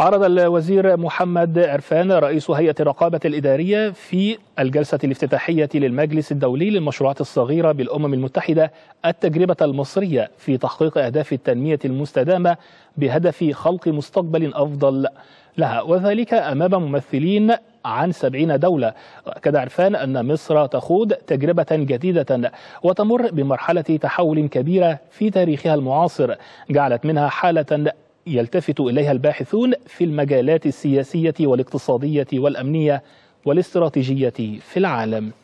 عرض الوزير محمد عرفان رئيس هيئة الرقابة الإدارية في الجلسة الافتتاحية للمجلس الدولي للمشروعات الصغيرة بالأمم المتحدة التجربة المصرية في تحقيق أهداف التنمية المستدامة بهدف خلق مستقبل أفضل لها وذلك أمام ممثلين عن 70 دولة وأكد عرفان أن مصر تخوض تجربة جديدة وتمر بمرحلة تحول كبيرة في تاريخها المعاصر جعلت منها حالة يلتفت إليها الباحثون في المجالات السياسية والاقتصادية والأمنية والاستراتيجية في العالم